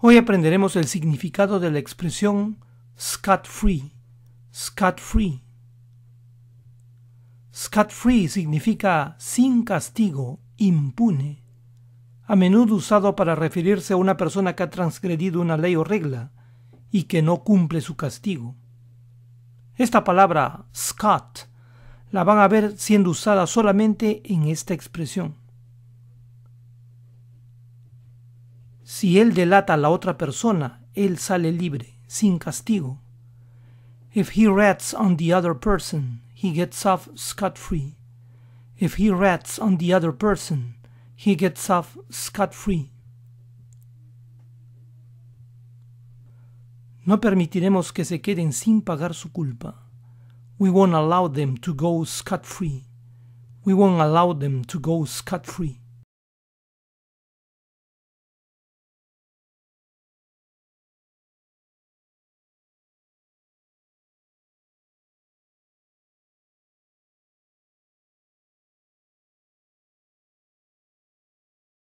Hoy aprenderemos el significado de la expresión scot-free. Scot-free. Scot-free significa sin castigo, impune, a menudo usado para referirse a una persona que ha transgredido una ley o regla y que no cumple su castigo. Esta palabra scot la van a ver siendo usada solamente en esta expresión. Si él delata a la otra persona, él sale libre, sin castigo. If he rats on the other person, he gets off scot-free. If he rats on the other person, he gets off scot-free. No permitiremos que se queden sin pagar su culpa. We won't allow them to go scot-free. We won't allow them to go scot-free.